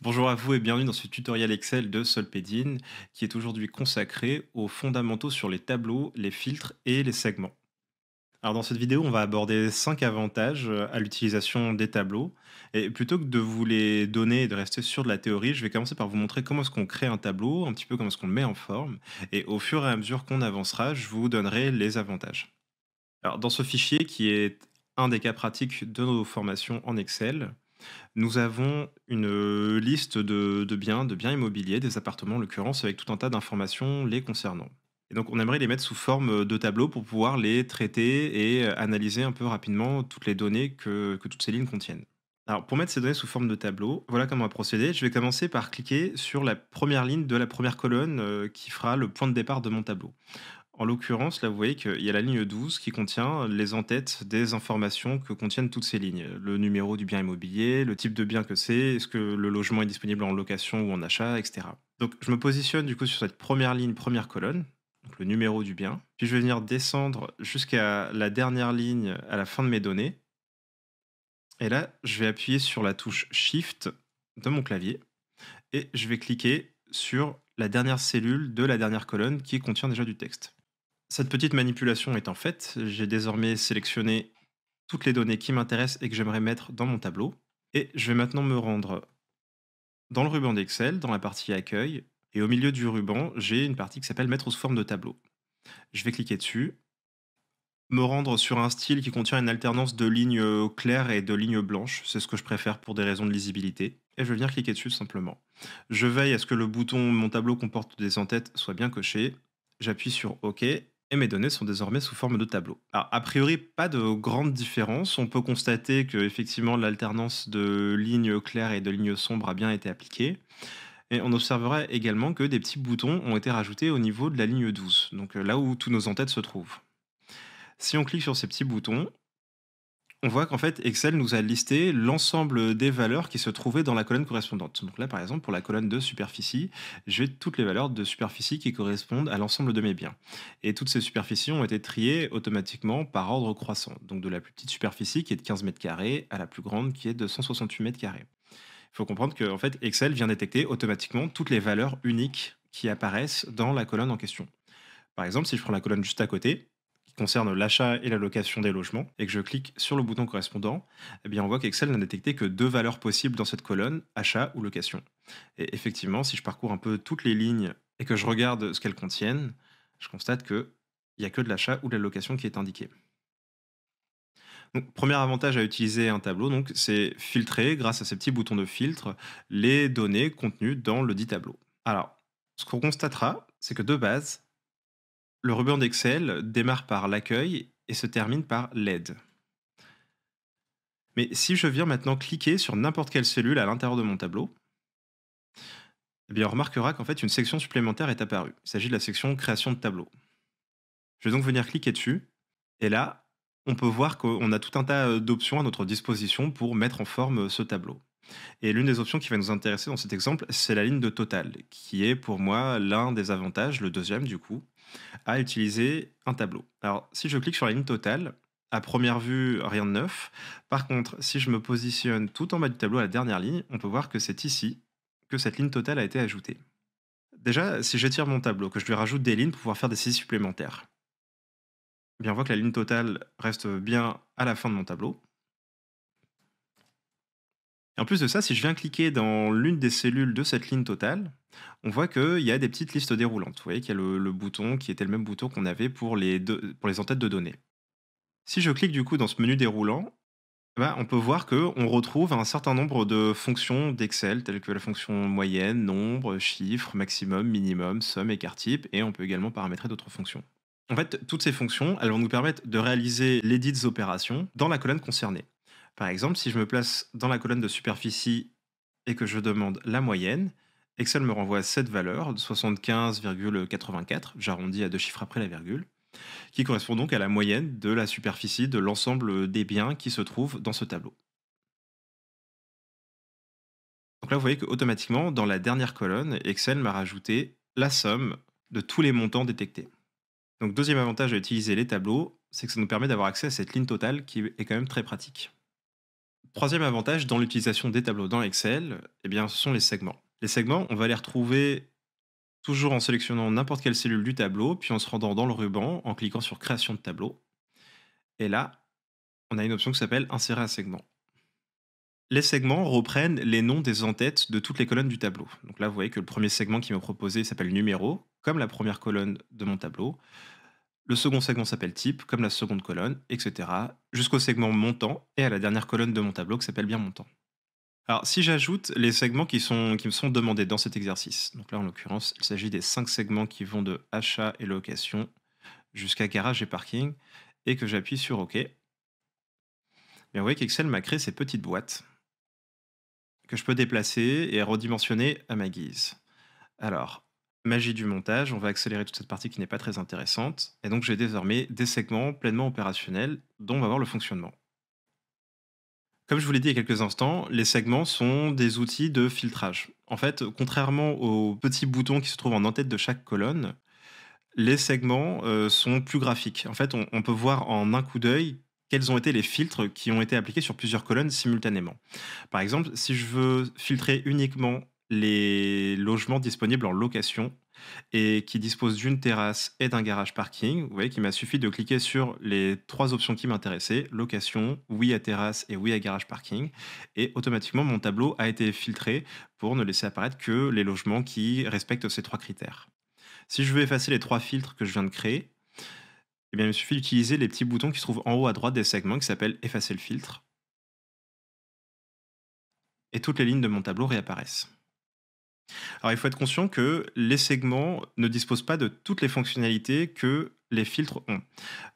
Bonjour à vous et bienvenue dans ce tutoriel Excel de Solpedine qui est aujourd'hui consacré aux fondamentaux sur les tableaux, les filtres et les segments. Alors dans cette vidéo, on va aborder 5 avantages euh, à l'utilisation des tableaux. Et plutôt que de vous les donner et de rester sur de la théorie, je vais commencer par vous montrer comment est-ce qu'on crée un tableau, un petit peu comment est-ce qu'on le met en forme. Et au fur et à mesure qu'on avancera, je vous donnerai les avantages. Alors dans ce fichier qui est un des cas pratiques de nos formations en Excel, nous avons une liste de, de biens, de biens immobiliers, des appartements en l'occurrence, avec tout un tas d'informations les concernant. Et donc, on aimerait les mettre sous forme euh, de tableau pour pouvoir les traiter et euh, analyser un peu rapidement toutes les données que, toutes ces lignes contiennent. Alors, pour mettre ces données sous forme de tableau, voilà comment on va procéder. Je vais commencer par cliquer sur la première ligne de la première colonne euh, qui fera le point de départ de mon tableau. En l'occurrence, là, vous voyez qu'il y a la ligne 12 qui contient les entêtes des informations que contiennent toutes ces lignes. Le numéro du bien immobilier, le type de bien que c'est, est-ce que le logement est disponible en location ou en achat, etc. Donc, je me positionne du coup sur cette première ligne, première colonne le numéro du bien. Puis je vais venir descendre jusqu'à la dernière ligne à la fin de mes données. Et là, je vais appuyer sur la touche Shift de mon clavier et je vais cliquer sur la dernière cellule de la dernière colonne qui contient déjà du texte. Cette petite manipulation étant faite, j'ai désormais sélectionné toutes les données qui m'intéressent et que j'aimerais mettre dans mon tableau. Et je vais maintenant me rendre dans le ruban d'Excel, dans la partie accueil, et au milieu du ruban, j'ai une partie qui s'appelle Mettre sous forme de tableau. Je vais cliquer dessus, me rendre sur un style qui contient une alternance de lignes euh, claires et de lignes blanches. C'est ce que je préfère pour des raisons de lisibilité. Et je vais venir cliquer dessus simplement. Je veille à ce que le bouton Mon tableau comporte des entêtes soit bien coché. J'appuie sur OK et mes données sont désormais sous forme de tableau. a priori, pas de grande différence. On peut constater que effectivement l'alternance de lignes claires et de lignes sombres a bien été appliquée. Et on observera également que des petits boutons ont été rajoutés au niveau de la ligne 12, donc euh, là où tous nos entêtes se trouvent. Si on clique sur ces petits boutons, on voit qu'en fait Excel nous a listé l'ensemble des valeurs qui se trouvaient dans la colonne correspondante. Donc là par exemple pour la colonne de superficie, j'ai toutes les valeurs de superficie qui correspondent à l'ensemble de mes biens. Et toutes ces superficies ont été triées automatiquement par ordre croissant. Donc de la plus petite superficie qui est de 15 mètres carrés à la plus grande qui est de 168 mètres carrés. Il faut comprendre que fait, Excel vient détecter automatiquement toutes les valeurs uniques qui apparaissent dans la colonne en question. Par exemple, si je prends la colonne juste à côté, qui concerne l'achat et la location des logements, et que je clique sur le bouton correspondant, eh bien on voit qu'Excel n'a détecté que deux valeurs possibles dans cette colonne, achat ou location. Et effectivement, si je parcours un peu toutes les lignes et que je regarde ce qu'elles contiennent, je constate qu'il n'y a que de l'achat ou de la location qui est indiqué premier avantage à utiliser un tableau, donc, c'est filtrer, grâce à ces petits boutons de filtre, les données contenues dans le dit tableau. Alors, ce qu'on constatera, c'est que de base, le ruban d'Excel démarre par l'accueil et se termine par l'aide. Mais si je viens maintenant cliquer sur n'importe quelle cellule à l'intérieur de mon tableau, eh bien on remarquera qu'en fait une section supplémentaire est apparue. Il s'agit de la section création de tableau. Je vais donc venir cliquer dessus, et là, on peut voir qu'on a tout un tas euh, d'options à notre disposition pour mettre en forme euh, ce tableau. Et l'une des options qui va nous intéresser dans cet exemple, c'est la ligne de total, qui est pour moi l'un des avantages, le deuxième du coup, à utiliser un tableau. Alors si je clique sur la ligne totale, à première vue, rien de neuf. Par contre, si je me positionne tout en bas du tableau à la dernière ligne, on peut voir que c'est ici que cette ligne totale a été ajoutée. Déjà, si j'étire mon tableau, que je lui rajoute des lignes pour pouvoir faire des saisies supplémentaires, on voit que la ligne totale reste bien à la fin de mon tableau. Et en plus de ça, si je viens cliquer dans l'une des cellules de cette ligne totale, on voit qu'il y a des petites listes déroulantes. Vous voyez qu'il y a le, bouton qui était le même bouton qu'on avait pour les, pour entêtes de données. Si je clique du coup dans ce menu déroulant, eh ben, on peut voir qu'on retrouve un certain nombre de fonctions d'Excel, telles que la fonction moyenne, nombre, chiffre, maximum, minimum, somme, écart type, et on peut également paramétrer d'autres fonctions. En fait, toutes ces fonctions, elles vont nous permettre de réaliser les dites opérations dans la colonne concernée. Par exemple, si je me place dans la colonne de superficie et que je demande la moyenne, Excel me renvoie cette valeur de 75,84, j'arrondis à deux chiffres après la virgule, qui correspond donc à la moyenne de la superficie de l'ensemble des biens qui se trouvent dans ce tableau. Donc là, vous voyez qu'automatiquement, dans la dernière colonne, Excel m'a rajouté la somme de tous les montants détectés. Donc deuxième avantage à utiliser les tableaux, c'est que ça nous permet d'avoir accès à cette ligne totale qui est quand même très pratique. Troisième avantage dans l'utilisation des tableaux dans Excel, eh bien, ce sont les segments. Les segments, on va les retrouver toujours en sélectionnant n'importe quelle cellule du tableau, puis en se rendant dans le ruban en cliquant sur Création de tableau. Et là, on a une option qui s'appelle Insérer un segment. Les segments reprennent les noms des entêtes de toutes les colonnes du tableau. Donc là, vous voyez que le premier segment qui m'est proposé s'appelle numéro, comme la première colonne de mon tableau. Le second segment s'appelle type, comme la seconde colonne, etc. Jusqu'au segment montant et à la dernière colonne de mon tableau qui s'appelle bien montant. Alors, si j'ajoute les segments qui, sont, qui me sont demandés dans cet exercice, donc là en l'occurrence, il s'agit des cinq segments qui vont de achat et location jusqu'à garage et parking, et que j'appuie sur OK, bien, vous voyez qu'Excel m'a créé ces petites boîtes que je peux déplacer et redimensionner à ma guise. Alors, magie du montage, on va accélérer toute cette partie qui n'est pas très intéressante. Et donc j'ai désormais des segments pleinement opérationnels dont on va voir le fonctionnement. Comme je vous l'ai dit il y a quelques instants, les segments sont des outils de filtrage. En fait, contrairement aux petits boutons qui se trouvent en en-tête de chaque colonne, les segments euh, sont plus graphiques. En fait, on, on peut voir en un coup d'œil quels ont été les filtres qui ont été appliqués sur plusieurs colonnes simultanément. Par exemple, si je veux filtrer uniquement les logements disponibles en location et qui disposent d'une terrasse et d'un garage parking, vous voyez qu'il m'a suffi de cliquer sur les trois options qui m'intéressaient, location, oui à terrasse et oui à garage parking, et automatiquement mon tableau a été filtré pour ne laisser apparaître que les logements qui respectent ces trois critères. Si je veux effacer les trois filtres que je viens de créer, eh il me suffit d'utiliser les petits boutons qui se trouvent en haut à droite des segments qui s'appellent Effacer le filtre. Et toutes les lignes de mon tableau réapparaissent. Alors il faut être conscient que les segments ne disposent pas de toutes les fonctionnalités que les filtres ont.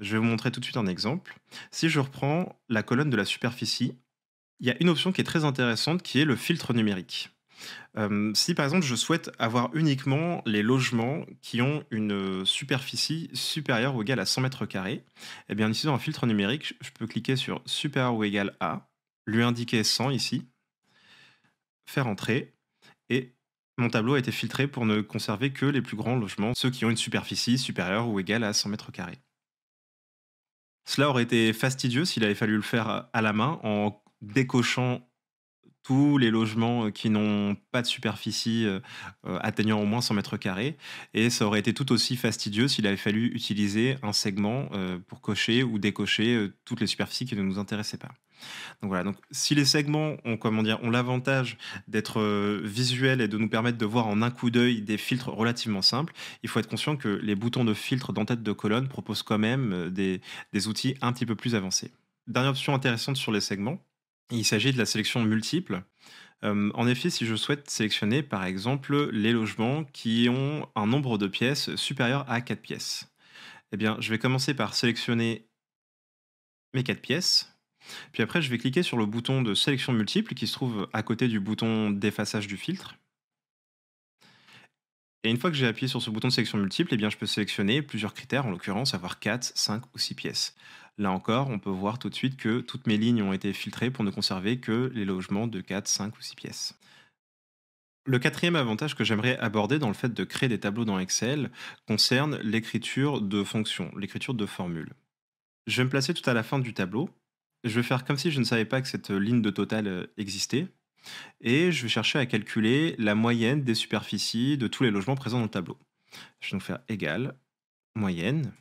Je vais vous montrer tout de suite un exemple. Si je reprends la colonne de la superficie, il y a une option qui est très intéressante qui est le filtre numérique. Euh, si par exemple je souhaite avoir uniquement les logements qui ont une euh, superficie supérieure ou égale à 100 mètres carrés, eh bien ici dans un filtre numérique, je peux cliquer sur supérieur ou égal à, lui indiquer 100 ici, faire entrer, et mon tableau a été filtré pour ne conserver que les plus grands logements, ceux qui ont une superficie supérieure ou égale à 100 mètres carrés. Cela aurait été fastidieux s'il avait fallu le faire à la main en décochant tous les logements qui n'ont pas de superficie atteignant au moins 100 mètres carrés. Et ça aurait été tout aussi fastidieux s'il avait fallu utiliser un segment pour cocher ou décocher toutes les superficies qui ne nous intéressaient pas. Donc voilà, donc si les segments ont, comment dire, ont l'avantage d'être visuels et de nous permettre de voir en un coup d'œil des filtres relativement simples, il faut être conscient que les boutons de filtre d'entête de colonne proposent quand même des, des outils un petit peu plus avancés. Dernière option intéressante sur les segments, il s'agit de la sélection multiple. Euh, en effet, si je souhaite sélectionner par exemple les logements qui ont un nombre de pièces supérieur à 4 pièces, eh bien, je vais commencer par sélectionner mes 4 pièces. Puis après, je vais cliquer sur le bouton de sélection multiple qui se trouve à côté du bouton d'effaçage du filtre. Et une fois que j'ai appuyé sur ce bouton de sélection multiple, eh bien, je peux sélectionner plusieurs critères, en l'occurrence avoir 4, 5 ou 6 pièces. Là encore, on peut voir tout de suite que toutes mes lignes ont été filtrées pour ne conserver que les logements de 4, 5 ou 6 pièces. Le quatrième avantage que j'aimerais aborder dans le fait de créer des tableaux dans Excel concerne l'écriture de fonctions, l'écriture de formules. Je vais me placer tout à la fin du tableau. Je vais faire comme si je ne savais pas que cette ligne de total euh, existait. Et je vais chercher à calculer la moyenne des superficies de tous les logements présents dans le tableau. Je vais donc faire égal, moyenne,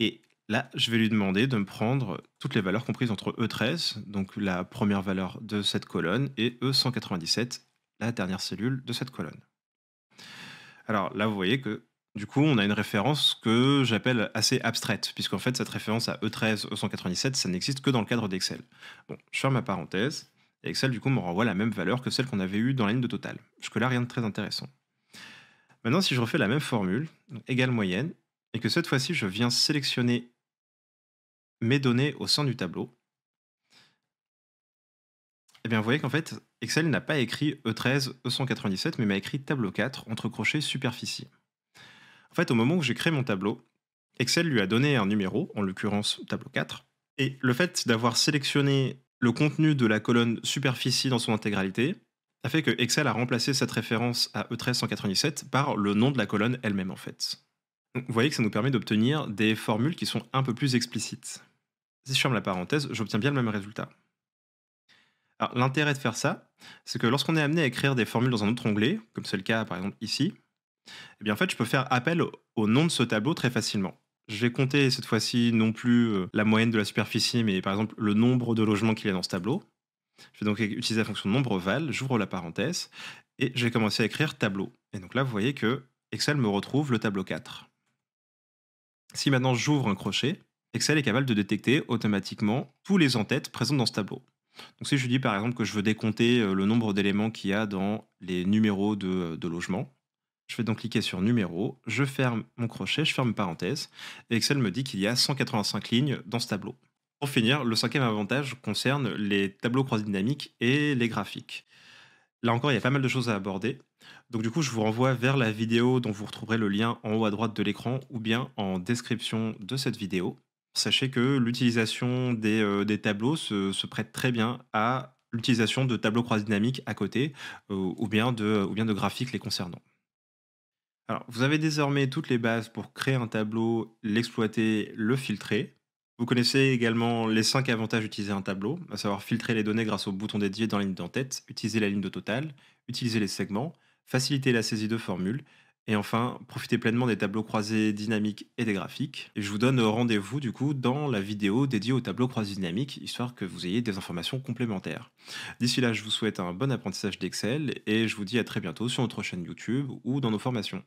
et là, je vais lui demander de me prendre toutes les valeurs comprises entre E13, donc la première valeur de cette colonne, et E197, la dernière cellule de cette colonne. Alors là, vous voyez que du coup, on a une référence que j'appelle assez abstraite, puisqu'en fait, cette référence à E13, E197, ça n'existe que dans le cadre d'Excel. Bon, je ferme ma parenthèse, et Excel, du coup, me renvoie la même valeur que celle qu'on avait eue dans la ligne de total. Jusque-là, rien de très intéressant. Maintenant, si je refais la même formule, égale moyenne, et que cette fois-ci, je viens sélectionner mes données au sein du tableau, eh bien, vous voyez qu'en fait, Excel n'a pas écrit E13, E197, mais m'a écrit tableau 4, entre crochets, superficie. En fait, au moment où j'ai créé mon tableau, Excel lui a donné un numéro, en l'occurrence tableau 4, et le fait d'avoir sélectionné le contenu de la colonne superficie dans son intégralité a fait que Excel a remplacé cette référence à e 197 par le nom de la colonne elle-même, en fait. Vous voyez que ça nous permet d'obtenir des formules qui sont un peu plus explicites. Si je ferme la parenthèse, j'obtiens bien le même résultat. l'intérêt de faire ça, c'est que lorsqu'on est amené à écrire des formules dans un autre onglet, comme c'est le cas par exemple ici, eh bien fait je peux faire appel au nom de ce tableau très facilement. Je vais compter cette fois-ci non plus euh, la moyenne de la superficie, mais par exemple le nombre de logements qu'il y a dans ce tableau. Je vais donc utiliser la fonction nombre val, j'ouvre la parenthèse, et je vais commencer à écrire tableau. Et donc là, vous voyez que Excel me retrouve le tableau 4. Si maintenant j'ouvre un crochet, Excel est capable de détecter automatiquement tous les entêtes présentes dans ce tableau. Donc si je dis par exemple que je veux décompter euh, le nombre d'éléments qu'il y a dans les numéros de, de, logement, je vais donc cliquer sur numéro, je ferme mon crochet, je ferme parenthèse, et Excel me dit qu'il y a 185 lignes dans ce tableau. Pour finir, le cinquième avantage concerne les tableaux croisés dynamiques et les graphiques. Là encore, il y a pas mal de choses à aborder. Donc du coup, je vous renvoie vers la vidéo dont vous retrouverez le lien en haut à droite de l'écran ou bien en description de cette vidéo. Sachez que l'utilisation des, euh, tableaux se, prête très bien à l'utilisation de tableaux croisés dynamiques à côté euh, ou, bien de, graphiques les concernant. Alors, vous avez désormais toutes les bases pour créer un tableau, l'exploiter, le filtrer. Vous connaissez également les cinq avantages d'utiliser un tableau, à savoir filtrer les données grâce au bouton dédié dans la ligne d'en-tête, utiliser la ligne de total, utiliser les segments, faciliter la saisie de formules, et enfin, profitez pleinement des tableaux croisés dynamiques et des graphiques. je vous donne euh, rendez-vous du coup dans la vidéo dédiée aux tableaux croisés dynamiques, histoire que vous ayez des informations complémentaires. D'ici là, je vous souhaite un bon apprentissage d'Excel et je vous dis à très bientôt sur notre chaîne YouTube ou dans nos formations.